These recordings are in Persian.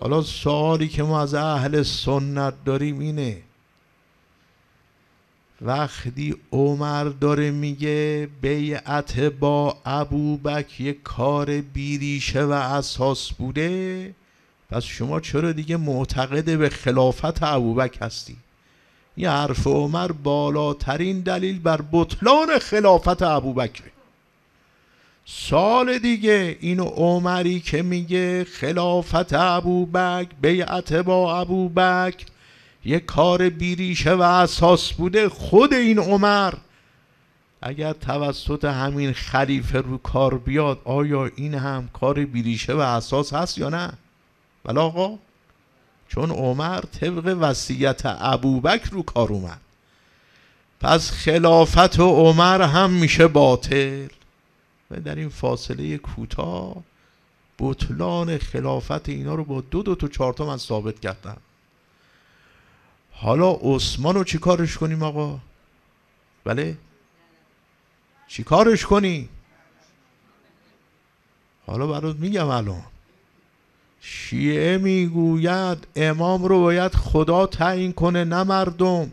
حالا سوالی که ما از اهل سنت داریم اینه وقتی عمر داره میگه بیعت با ابو بک یه کار بیریشه و اساس بوده پس شما چرا دیگه معتقد به خلافت بک هستی این حرف عمر بالاترین دلیل بر بطلان خلافت بکه سال دیگه این عمری که میگه خلافت ابوبکر بیعت با ابوبکر یه کار بیریشه و اساس بوده خود این عمر اگر توسط همین خلیفه رو کار بیاد آیا این هم کار بیریشه و اساس هست یا نه بله آقا چون عمر طبق وصیت ابوبکر رو کار اومد پس خلافت عمر هم میشه باطل و در این فاصله کوتاه بطلان خلافت اینا رو با دو دو تا چهار تا من ثابت کردم حالا عثمان رو چیکارش کنیم آقا بله چیکارش کنی حالا برات میگم الان شیعه میگوید امام رو باید خدا تعیین کنه نه مردم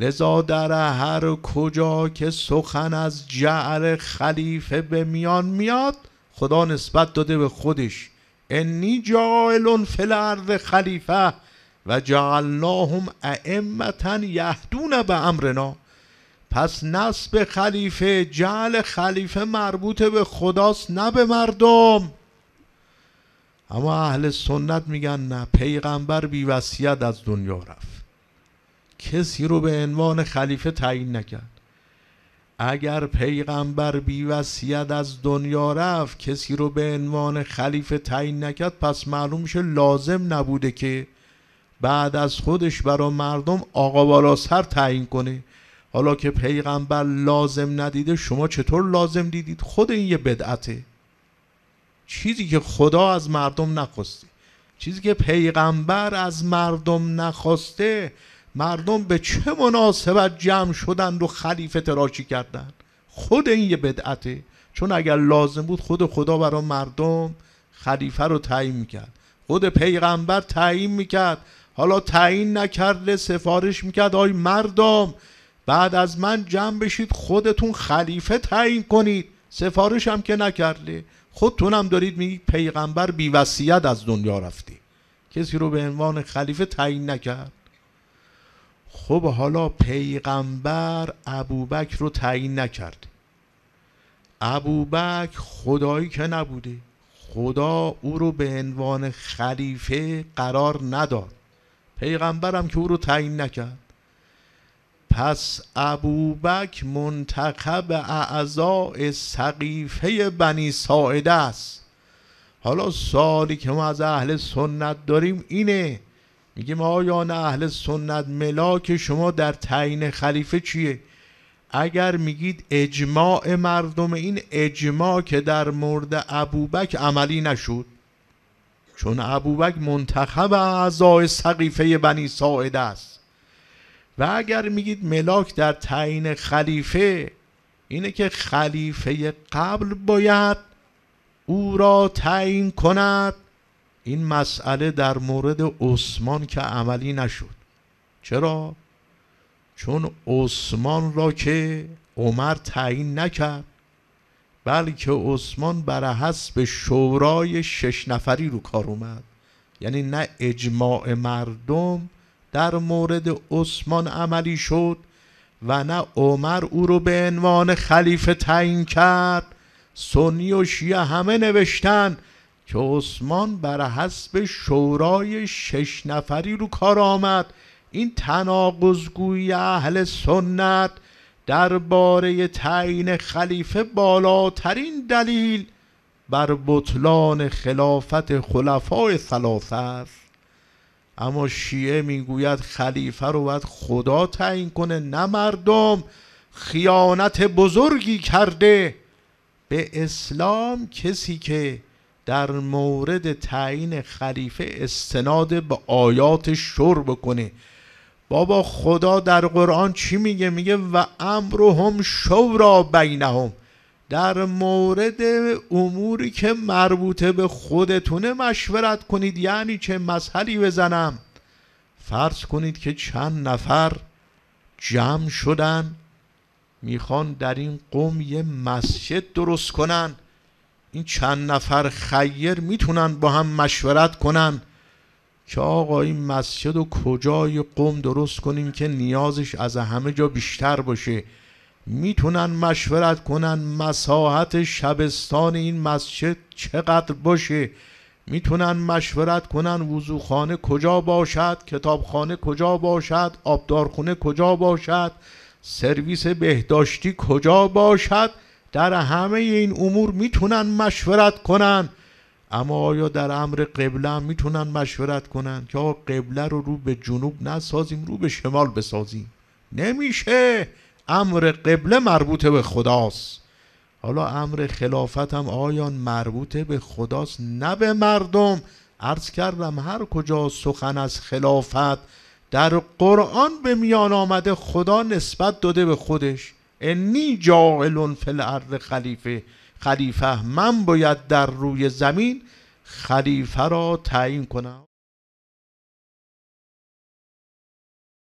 لذا در هر کجا که سخن از جعل خلیفه به میان میاد خدا نسبت داده به خودش انی جایلون فی خلیفه و جعلناهم ائمتا یهدون به امرنا پس نسب خلیفه جعل خلیفه مربوط به خداست نه به مردم اما اهل سنت میگن نه پیغمبر بی وصیت از دنیا رفت کسی رو به عنوان خلیفه تعیین نکرد اگر پیغمبر بی وصیت از دنیا رفت کسی رو به عنوان خلیفه تعیین نکرد پس معلوم میشه لازم نبوده که بعد از خودش برای مردم آقا بالا سر تعیین کنه حالا که پیغمبر لازم ندیده شما چطور لازم دیدید خود این یه بدعته چیزی که خدا از مردم نخواسته چیزی که پیغمبر از مردم نخواسته مردم به چه مناسبت جمع شدند و خلیفه تراشی کردن خود این یه بدعته چون اگر لازم بود خود خدا برای مردم خلیفه رو تعیین میکرد خود پیغمبر تعیین میکرد حالا تعیین نکرده سفارش میکرد آی مردم بعد از من جمع بشید خودتون خلیفه تعیین کنید سفارش هم که نکرده خودتونم دارید میگید پیغمبر بی از دنیا رفتی کسی رو به عنوان خلیفه تعیین نکرد خب حالا پیغمبر ابوبکر رو تعیین نکرد ابوبکر خدایی که نبوده خدا او رو به عنوان خلیفه قرار نداد پیغمبرم که او رو تعیین نکرد پس ابوبکر منتخب اعضاء سقیفه بنی ساعده است حالا سالی که ما از اهل سنت داریم اینه میگیم آیا نه اهل سنت ملاک شما در تعیین خلیفه چیه اگر میگید اجماع مردم این اجماع که در مورد ابوبک عملی نشد چون ابوبک منتخب اعضای سقیفه بنی ساعد است و اگر میگید ملاک در تعیین خلیفه اینه که خلیفه قبل باید او را تعیین کند این مسئله در مورد عثمان که عملی نشد چرا؟ چون عثمان را که عمر تعیین نکرد بلکه عثمان بر حسب شورای شش نفری رو کار اومد یعنی نه اجماع مردم در مورد عثمان عملی شد و نه عمر او رو به عنوان خلیفه تعیین کرد سنی و شیعه همه نوشتن که عثمان بر حسب شورای شش نفری رو کار آمد این تناقضگویی اهل سنت درباره تعیین خلیفه بالاترین دلیل بر بطلان خلافت خلفای ثلاثه است اما شیعه میگوید خلیفه رو باید خدا تعیین کنه نه مردم خیانت بزرگی کرده به اسلام کسی که در مورد تعیین خلیفه استناد به آیات شور بکنه بابا خدا در قرآن چی میگه میگه و امرهم شورا بینهم در مورد اموری که مربوطه به خودتونه مشورت کنید یعنی چه مسئله بزنم فرض کنید که چند نفر جمع شدن میخوان در این قوم یه مسجد درست کنن این چند نفر خیر میتونن با هم مشورت کنن که آقا این مسجد و کجای قوم درست کنیم که نیازش از همه جا بیشتر باشه میتونن مشورت کنن مساحت شبستان این مسجد چقدر باشه میتونن مشورت کنن وضوخانه کجا باشد کتابخانه کجا باشد آبدارخونه کجا باشد سرویس بهداشتی کجا باشد در همه این امور میتونن مشورت کنن اما آیا در امر قبله هم میتونن مشورت کنن که آقا قبله رو رو به جنوب نسازیم رو به شمال بسازیم نمیشه امر قبله مربوطه به خداست حالا امر خلافت هم آیا مربوطه به خداست نه به مردم عرض کردم هر کجا سخن از خلافت در قرآن به میان آمده خدا نسبت داده به خودش انی جاعل فی الارض خلیفه خلیفه من باید در روی زمین خلیفه را تعیین کنم